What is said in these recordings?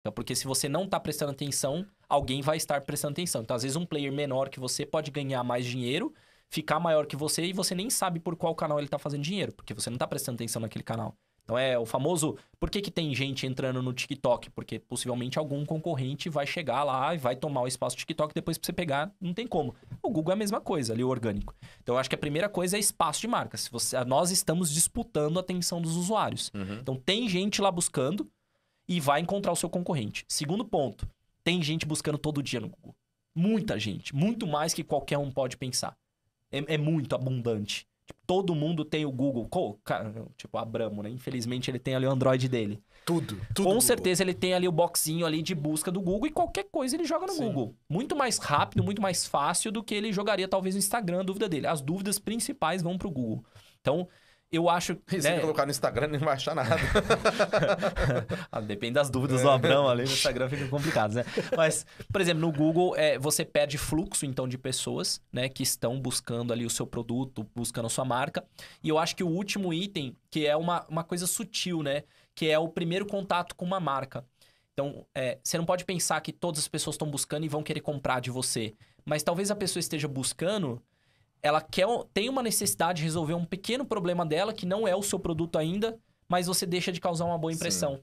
Então, porque se você não está prestando atenção, alguém vai estar prestando atenção. Então, às vezes, um player menor que você pode ganhar mais dinheiro, ficar maior que você e você nem sabe por qual canal ele está fazendo dinheiro, porque você não está prestando atenção naquele canal. Então, é o famoso: por que, que tem gente entrando no TikTok? Porque possivelmente algum concorrente vai chegar lá e vai tomar o espaço do TikTok depois para você pegar, não tem como. O Google é a mesma coisa ali, o orgânico. Então, eu acho que a primeira coisa é espaço de marca. Se você, nós estamos disputando a atenção dos usuários. Uhum. Então, tem gente lá buscando e vai encontrar o seu concorrente. Segundo ponto, tem gente buscando todo dia no Google. Muita gente, muito mais que qualquer um pode pensar. É, é muito abundante. Tipo, todo mundo tem o Google. Tipo o tipo, Abramo, né? Infelizmente ele tem ali o Android dele. Tudo, tudo. Com Google. certeza ele tem ali o boxinho ali de busca do Google e qualquer coisa ele joga no Sim. Google. Muito mais rápido, muito mais fácil do que ele jogaria talvez no Instagram, a dúvida dele. As dúvidas principais vão para o Google. Então, eu acho. que Se né? colocar no Instagram, não vai achar nada. ah, depende das dúvidas do Abrão ali. No Instagram fica complicado, né? Mas, por exemplo, no Google, é, você perde fluxo, então, de pessoas, né? Que estão buscando ali o seu produto, buscando a sua marca. E eu acho que o último item, que é uma, uma coisa sutil, né? Que é o primeiro contato com uma marca. Então, é, você não pode pensar que todas as pessoas estão buscando e vão querer comprar de você. Mas talvez a pessoa esteja buscando ela quer, tem uma necessidade de resolver um pequeno problema dela, que não é o seu produto ainda, mas você deixa de causar uma boa impressão. Sim.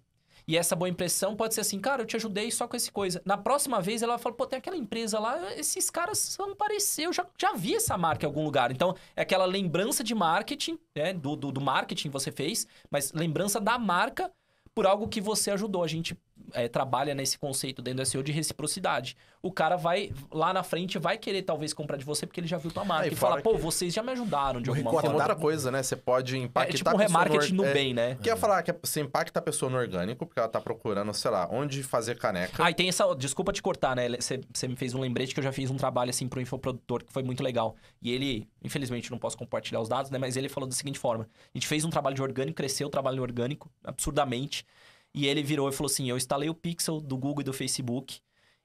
E essa boa impressão pode ser assim, cara, eu te ajudei só com essa coisa. Na próxima vez ela fala, pô, tem aquela empresa lá, esses caras são parecer eu já, já vi essa marca em algum lugar. Então, é aquela lembrança de marketing, né? Do, do, do marketing que você fez, mas lembrança da marca por algo que você ajudou. A gente é, trabalha nesse conceito dentro do SEO de reciprocidade. O cara vai lá na frente vai querer talvez comprar de você porque ele já viu tua ah, marca e, e fala, pô, vocês já me ajudaram de alguma é forma. outra coisa, né? Você pode é, impactar é, tipo um remarketing no, no é, bem, né? Quer é. falar que é, você impacta a pessoa no orgânico porque ela tá procurando, sei lá, onde fazer caneca. Ah, e tem essa, desculpa te cortar, né? Você, você me fez um lembrete que eu já fiz um trabalho assim pro infoprodutor que foi muito legal. E ele, infelizmente não posso compartilhar os dados, né, mas ele falou da seguinte forma: a gente fez um trabalho de orgânico, cresceu o trabalho orgânico absurdamente. E ele virou e falou assim: Eu instalei o Pixel do Google e do Facebook.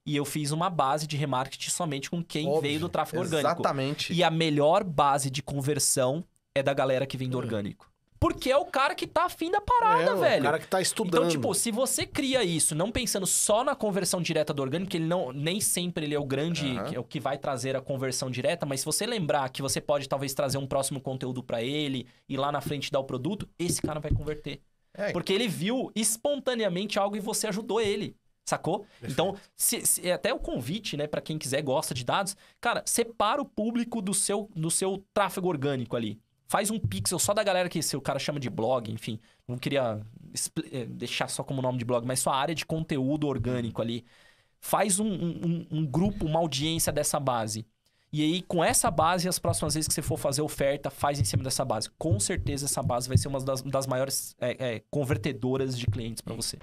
E eu fiz uma base de remarketing somente com quem Óbvio, veio do tráfego exatamente. orgânico. Exatamente. E a melhor base de conversão é da galera que vem do hum. orgânico. Porque é o cara que tá afim da parada, é, velho. É o cara que tá então, estudando. Então, tipo, se você cria isso, não pensando só na conversão direta do orgânico, que ele não, nem sempre ele é o grande, uhum. é o que vai trazer a conversão direta, mas se você lembrar que você pode talvez trazer um próximo conteúdo para ele e lá na frente dar o produto, esse cara vai converter. É. Porque ele viu espontaneamente algo e você ajudou ele. Sacou? Perfeito. Então, se, se, é até o convite, né, para quem quiser gosta de dados, cara, separa o público do seu do seu tráfego orgânico ali. Faz um pixel só da galera que se o cara chama de blog, enfim, não queria eh, deixar só como nome de blog, mas sua área de conteúdo orgânico ali. Faz um, um, um grupo, uma audiência dessa base. E aí, com essa base, as próximas vezes que você for fazer oferta, faz em cima dessa base. Com certeza, essa base vai ser uma das, das maiores é, é, convertedoras de clientes para você.